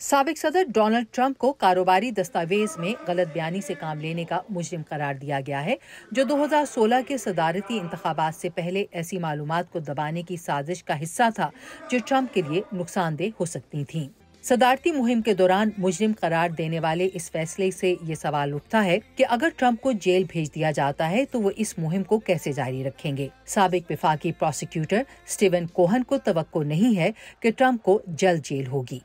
سابق صدر Donald Trump کو کاروباری دستاویز میں غلط بیانی سے کام لینے کا مجرم قرار دیا گیا ہے جو دو ہزار سولہ کے صدارتی انتخابات سے پہلے ایسی معلومات کو دبانے کی سازش کا حصہ تھا جو ٹرمپ کے لیے نقصان دہ ہو سکتی تھی صدارتی مہم کے دوران مجرم قرار دینے والے اس فیصلے سے یہ سوال اٹھتا ہے کہ اگر ٹرمپ کو جیل بھیج دیا جاتا ہے تو وہ اس مہم کو کیسے جاری رکھیں گے سابق وفاقی پروسیکیوٹر سٹیون کوہن کو توقع نہیں ہے کہ ٹرمپ کو جلد جیل ہوگی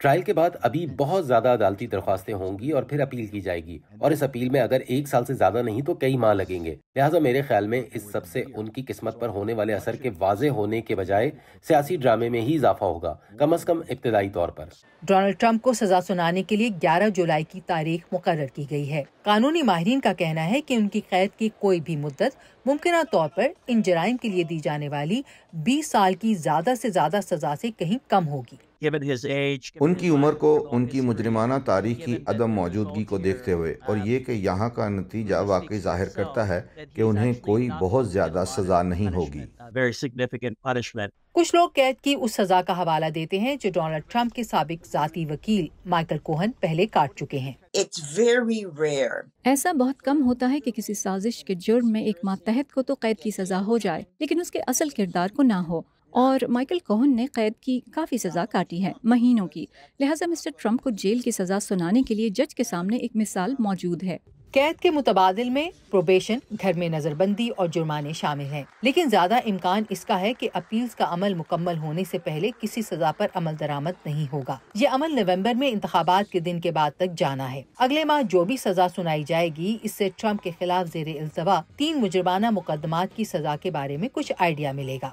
ٹرائل کے بعد ابھی بہت زیادہ عدالتی درخواستیں ہوں گی اور پھر اپیل کی جائے گی اور اس اپیل میں اگر ایک سال سے زیادہ نہیں تو کئی ماہ لگیں گے لہٰذا میرے خیال میں اس سب سے ان کی قسمت پر ہونے والے اثر کے واضح ہونے کے بجائے سیاسی ڈرامے میں ہی اضافہ ہوگا کم از کم ابتدائی طور پر ڈونلڈ ٹرمپ کو سزا سنانے کے لیے گیارہ جولائی کی تاریخ مقرر کی گئی ہے قانونی ماہرین کا کہنا ہے کہ ان کی قید کی کوئی بھی مدت ممکنہ طور پر ان جرائم کے لیے دی جانے والی بیس سال کی زیادہ سے زیادہ سزا سے کہیں کم ہوگی ان کی عمر کو ان کی مجرمانہ تاریخ کی عدم موجودگی کو دیکھتے ہوئے اور یہ um, کہ یہاں کا نتیجہ واقعی ظاہر کرتا ہے کہ انہیں کوئی بہت زیادہ سزا نہیں ہوگی کچھ لوگ قید کی اس سزا کا حوالہ دیتے ہیں جو ڈونلڈ ٹرمپ کے سابق ذاتی وکیل مائیکل کوہن پہلے کاٹ چکے ہیں ایسا بہت کم ہوتا ہے کہ کسی سازش کے جرم میں ایک ماتحت کو تو قید کی سزا ہو جائے لیکن اس کے اصل کردار کو نہ ہو اور مائیکل کوہن نے قید کی کافی سزا کاٹی ہے مہینوں کی لہٰذا مسٹر ٹرمپ کو جیل کی سزا سنانے کے لیے جج کے سامنے ایک مثال موجود ہے قید کے متبادل میں پروبیشن گھر میں نظر بندی اور جرمانے شامل ہیں لیکن زیادہ امکان اس کا ہے کہ اپیلز کا عمل مکمل ہونے سے پہلے کسی سزا پر عمل درآمد نہیں ہوگا یہ عمل نومبر میں انتخابات کے دن کے بعد تک جانا ہے اگلے ماہ جو بھی سزا سنائی جائے گی اس سے ٹرمپ کے خلاف زیر التوا تین مجرمانہ مقدمات کی سزا کے بارے میں کچھ آئیڈیا ملے گا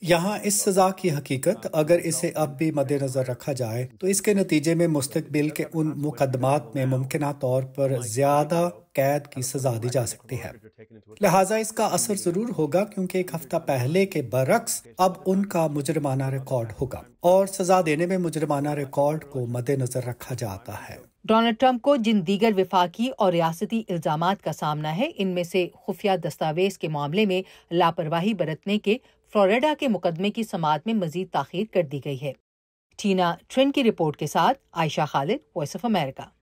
یہاں اس سزا کی حقیقت اگر اسے اب بھی مد نظر رکھا جائے تو اس کے نتیجے میں مستقبل کے ان مقدمات میں ممکنہ طور پر زیادہ قید کی سزا دی جا سکتی ہے لہٰذا اس کا اثر ضرور ہوگا کیونکہ ایک ہفتہ پہلے کے برعکس اب ان کا مجرمانہ ریکارڈ ہوگا اور سزا دینے میں مجرمانہ ریکارڈ کو مد نظر رکھا جاتا ہے ڈونلڈ ٹرمپ کو جن دیگر وفاقی اور ریاستی الزامات کا سامنا ہے ان میں سے خفیہ دستاویز کے معاملے میں لاپرواہی برتنے کے فلوریڈا کے مقدمے کی سماعت میں مزید تاخیر کر دی گئی ہے ٹینا ٹرن کی رپورٹ کے ساتھ عائشہ خالد وائس آف امریکہ